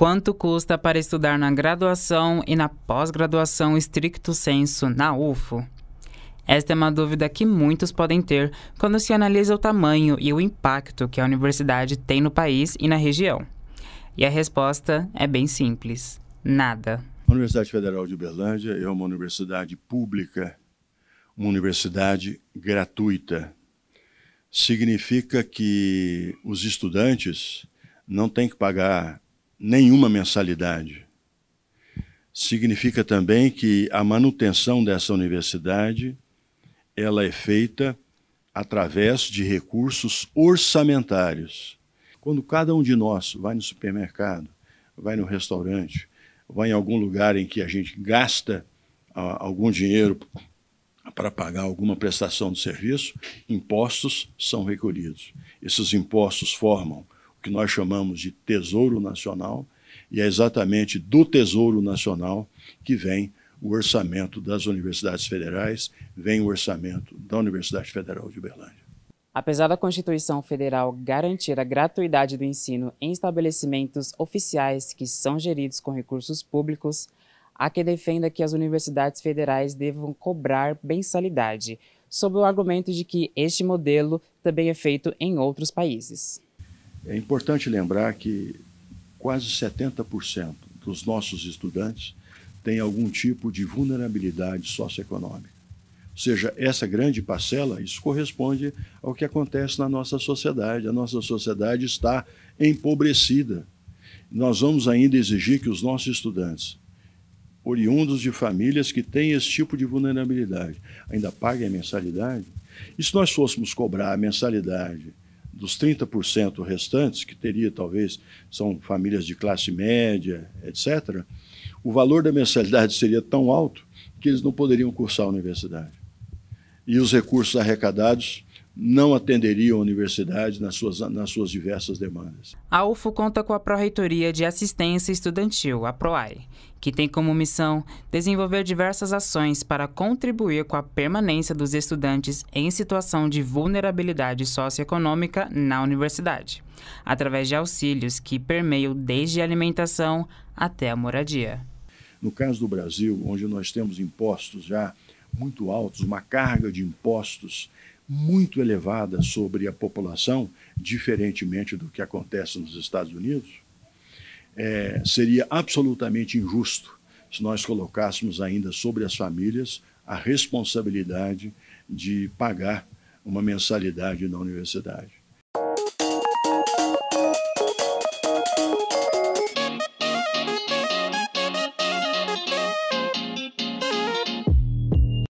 Quanto custa para estudar na graduação e na pós-graduação estricto senso na UFO? Esta é uma dúvida que muitos podem ter quando se analisa o tamanho e o impacto que a universidade tem no país e na região. E a resposta é bem simples: nada. A Universidade Federal de Uberlândia é uma universidade pública, uma universidade gratuita. Significa que os estudantes não têm que pagar nenhuma mensalidade. Significa também que a manutenção dessa universidade ela é feita através de recursos orçamentários. Quando cada um de nós vai no supermercado, vai no restaurante, vai em algum lugar em que a gente gasta ah, algum dinheiro para pagar alguma prestação de serviço, impostos são recolhidos. Esses impostos formam que nós chamamos de Tesouro Nacional, e é exatamente do Tesouro Nacional que vem o orçamento das universidades federais, vem o orçamento da Universidade Federal de Uberlândia. Apesar da Constituição Federal garantir a gratuidade do ensino em estabelecimentos oficiais que são geridos com recursos públicos, há quem defenda que as universidades federais devam cobrar mensalidade, sob o argumento de que este modelo também é feito em outros países. É importante lembrar que quase 70% dos nossos estudantes têm algum tipo de vulnerabilidade socioeconômica. Ou seja, essa grande parcela, isso corresponde ao que acontece na nossa sociedade. A nossa sociedade está empobrecida. Nós vamos ainda exigir que os nossos estudantes, oriundos de famílias que têm esse tipo de vulnerabilidade, ainda paguem a mensalidade? E se nós fôssemos cobrar a mensalidade dos 30% restantes, que teria talvez, são famílias de classe média, etc., o valor da mensalidade seria tão alto que eles não poderiam cursar a universidade. E os recursos arrecadados não atenderiam a universidade nas suas, nas suas diversas demandas. A UFO conta com a Pró-Reitoria de Assistência Estudantil, a PROAI, que tem como missão desenvolver diversas ações para contribuir com a permanência dos estudantes em situação de vulnerabilidade socioeconômica na universidade, através de auxílios que permeiam desde a alimentação até a moradia. No caso do Brasil, onde nós temos impostos já muito altos, uma carga de impostos muito elevada sobre a população, diferentemente do que acontece nos Estados Unidos, é, seria absolutamente injusto se nós colocássemos ainda sobre as famílias a responsabilidade de pagar uma mensalidade na universidade.